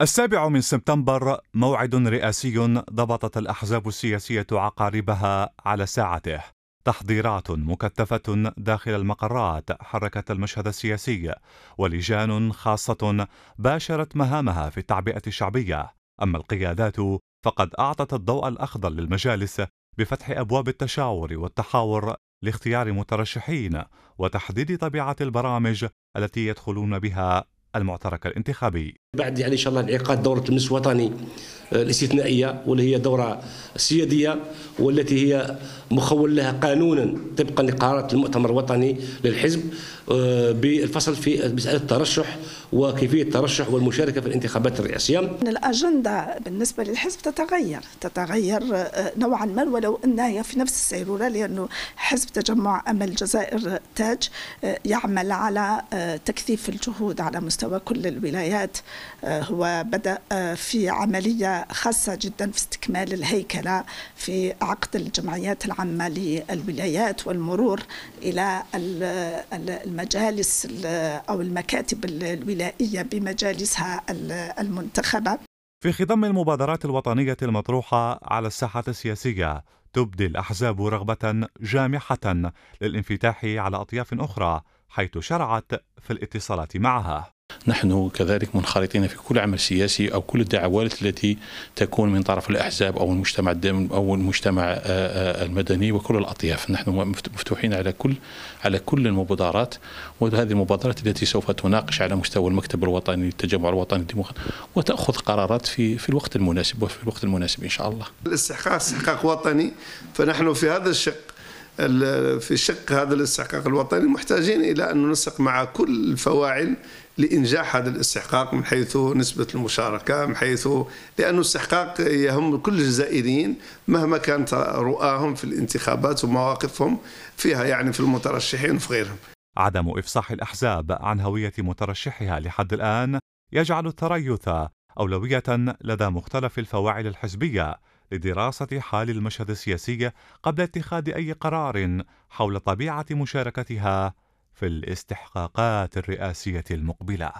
السابع من سبتمبر موعد رئاسي ضبطت الأحزاب السياسية عقاربها على ساعته تحضيرات مكثفة داخل المقرات حركت المشهد السياسي ولجان خاصة باشرت مهامها في التعبئة الشعبية أما القيادات فقد أعطت الضوء الأخضر للمجالس بفتح أبواب التشاور والتحاور لاختيار مترشحين وتحديد طبيعة البرامج التي يدخلون بها المعترك الانتخابي بعد يعني ان شاء الله انعقاد دوره المجلس الوطني آه، الاستثنائيه واللي هي دوره سياديه والتي هي مخول لها قانونا طبقا لقرارات المؤتمر الوطني للحزب آه، بالفصل في مساله الترشح وكيفيه الترشح والمشاركه في الانتخابات الرئاسيه. الاجنده بالنسبه للحزب تتغير، تتغير آه، نوعا ما ولو انها هي في نفس السيروره لانه حزب تجمع امل الجزائر تاج يعمل على تكثيف الجهود على مستوى مستوى كل الولايات آه، هو بدأ آه، في عملية خاصة جدا في استكمال الهيكلة في عقد الجمعيات العامة للولايات والمرور إلى المجالس أو المكاتب الولائية بمجالسها المنتخبة في خضم المبادرات الوطنية المطروحة على الساحة السياسية تبدي الأحزاب رغبة جامحة للانفتاح على أطياف أخرى حيث شرعت في الاتصالات معها نحن كذلك منخرطين في كل عمل سياسي أو كل الدعوات التي تكون من طرف الأحزاب أو المجتمع أو المجتمع آه، آه، المدني وكل الأطياف نحن مفتوحين على كل على كل المبادرات وهذه المبادرات التي سوف تناقش على مستوى المكتب الوطني للتجمع الوطني الديمقراطي وتأخذ قرارات في في الوقت المناسب وفي الوقت المناسب إن شاء الله الاستحقاق استحقاق وطني فنحن في هذا الشق في شق هذا الاستحقاق الوطني محتاجين إلى أن ننسق مع كل الفواعل لإنجاح هذا الاستحقاق من حيث نسبة المشاركة من حيث لانه الاستحقاق يهم كل الجزائريين مهما كانت رؤاهم في الانتخابات ومواقفهم فيها يعني في المترشحين وفي غيرهم عدم إفصاح الأحزاب عن هوية مترشحها لحد الآن يجعل التريث أولوية لدى مختلف الفواعل الحزبية لدراسة حال المشهد السياسي قبل اتخاذ أي قرار حول طبيعة مشاركتها في الاستحقاقات الرئاسية المقبلة